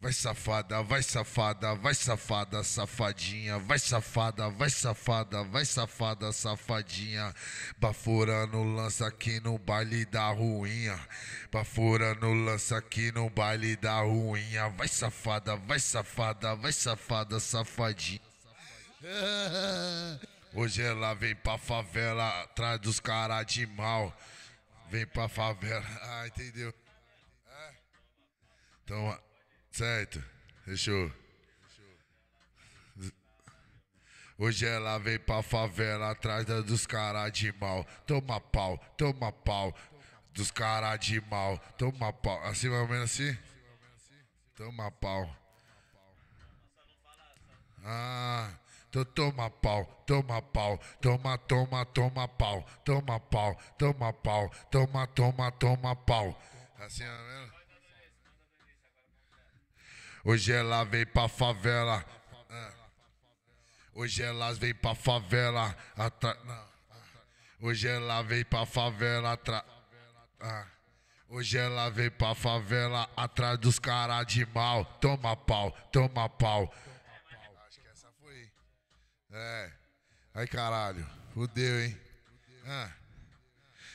Vai safada, vai safada, vai safada, safadinha, vai safada, vai safada, vai safada, safadinha. Baforando lança aqui no baile da ruinha. Baforando lança aqui no baile da ruinha. Vai safada, vai safada, vai safada, safadinha. Hoje ela vem pra favela atrás dos caras de mal. Vem pra favela, ah, entendeu? É. Então, Certo? Fechou. Hoje ela vem pra favela atrás dos caras de mal. Toma pau, toma pau. Dos caras de mal. Toma pau. Assim mais ou menos assim? Toma pau. Ah, então toma pau, toma pau, toma, toma, toma pau, toma pau, toma pau, toma, toma, toma pau. Assim, ou menos Hoje ela vem pra favela. Hoje elas vem pra favela. Atra... Hoje ela vem pra favela. Atra... Ah. Hoje ela vem pra favela atrás dos caras de mal. Toma pau, toma pau. Acho que essa foi. É. Ai caralho, fudeu, hein? Ah.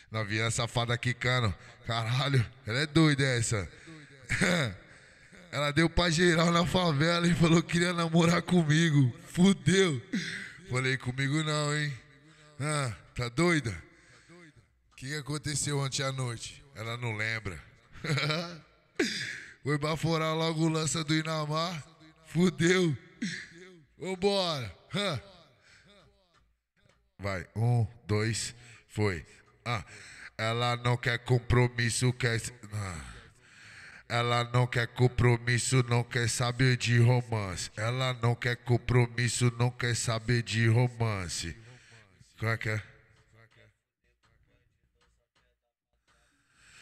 Novinha safada quicando. Caralho, ela é doida essa. Ela deu pra geral na favela e falou que queria namorar comigo. Fudeu. Falei, comigo não, hein? Ah, tá doida? O que, aconteceu ontem à noite? Ela não lembra. Foi baforar logo o lança do Inamar. Fudeu. Vambora. Vai, um, dois, foi. Ah, ela não quer compromisso, quer. Ah. Ela não quer compromisso, não quer saber de romance. Ela não quer compromisso, não quer saber de romance. Como é que é?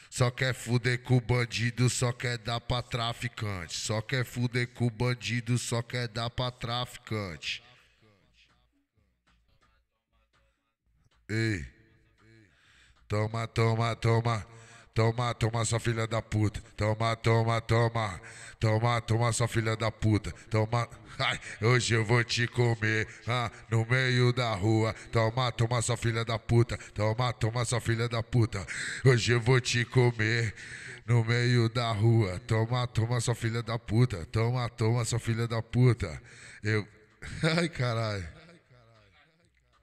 Só quer fuder com bandido, só quer dar pra traficante. Só quer fuder com bandido, só quer dar pra traficante. Ei. Toma, toma, toma. Toma, toma sua filha da puta. Toma, toma, toma. Toma, toma sua filha da puta. Toma. Ai, hoje eu vou te comer ah, no meio da rua. Toma, toma sua filha da puta. Toma, toma sua filha da puta. Hoje eu vou te comer no meio da rua. Toma, toma sua filha da puta. Toma, toma sua filha da puta. Eu. Ai, caralho.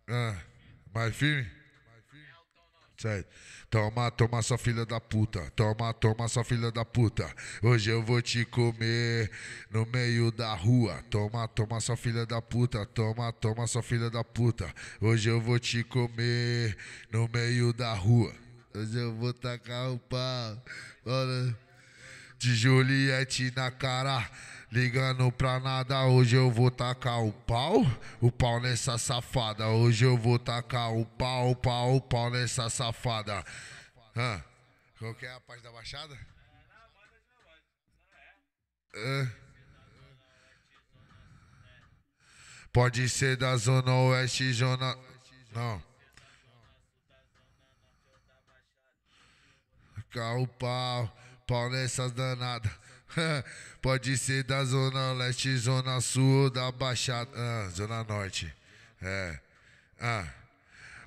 Ah, mais firme? Sei. É. Toma, toma sua filha da puta, toma, toma sua filha da puta. Hoje eu vou te comer no meio da rua. Toma, toma sua filha da puta, toma, toma sua filha da puta. Hoje eu vou te comer no meio da rua. Hoje eu vou tacar o pau. De Juliette na cara. Ligando pra nada, hoje eu vou tacar o pau, o pau nessa safada. Hoje eu vou tacar o pau, o pau, o pau nessa safada. Ah, qual que é a parte da baixada? Ah. Pode ser da zona oeste, zona. Não. Tacar o pau, pau nessas danadas. Pode ser da Zona Leste, Zona Sul ou da Baixada. Ah, zona Norte. É. Ah.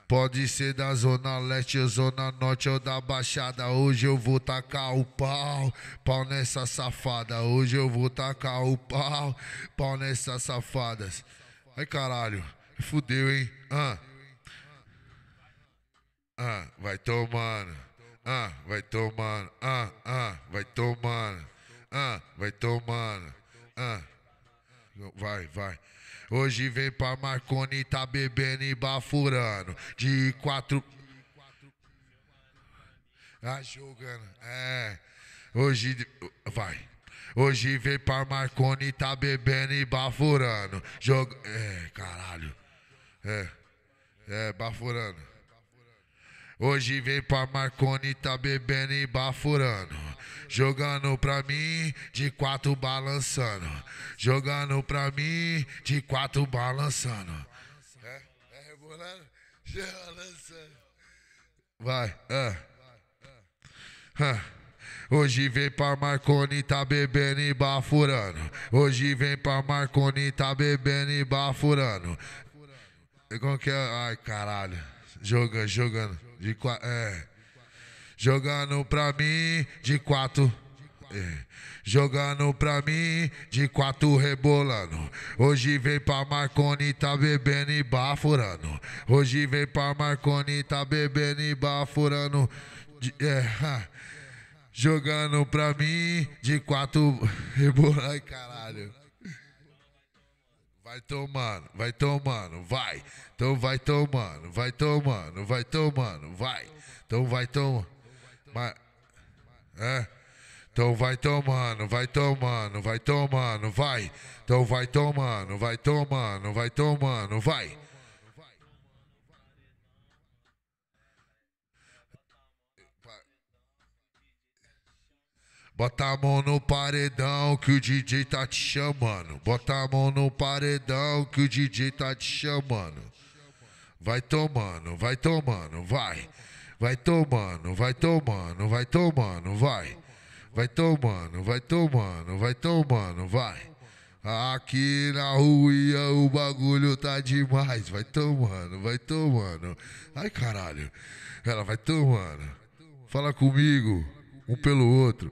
Pode ser da Zona Leste, ou Zona Norte ou da Baixada. Hoje eu vou tacar o pau, pau nessa safada. Hoje eu vou tacar o pau, pau nessas safadas. Ai caralho, fudeu, hein? Ah. Ah, vai tomando. Ah, vai tomando. Ah, ah, vai tomando ah, vai tomando, ah. Vai, vai. Hoje vem pra Marconi, tá bebendo e bafurando. De quatro. Ah, jogando. É. Hoje. Vai. Hoje vem pra Marconi, tá bebendo e bafurando. Joga. É, caralho. É. É, bafurando. Hoje vem pra Marconi, tá bebendo e bafurando. Jogando pra mim, de quatro balançando. Jogando pra mim, de quatro balançando. É, é balançando. Vai, é. é. Hoje vem pra Marconi, tá bebendo e bafurando. Hoje vem pra Marconi, tá bebendo e bafurando. E como que é? Ai, caralho. jogando, jogando. De, é. Jogando pra mim de quatro. É, jogando pra mim de quatro rebolando. Hoje vem pra Marconi, tá bebendo e bafurando. Hoje vem pra Marconi, tá bebendo e bafurando. De, é, jogando pra mim de quatro rebolando. Ai, caralho. Vai tomando, vai tomando, vai. Então vai tomando, vai tomando, vai tomando, vai. Então vai tomando. Mas, é. Então vai tomando, vai tomando, vai tomando, vai. Então vai tomando, vai tomando, vai tomando, vai. Bota a mão no paredão que o DJ tá te chamando. Bota a mão no paredão que o DJ tá te chamando. Vai tomando, vai tomando, vai. Vai tomando, vai tomando, vai tomando, vai. Vai tomando, vai tomando, vai tomando, vai. Aqui na rua o bagulho tá demais. Vai tomando, vai tomando. Ai caralho. Ela vai tomando. Fala comigo, um pelo outro.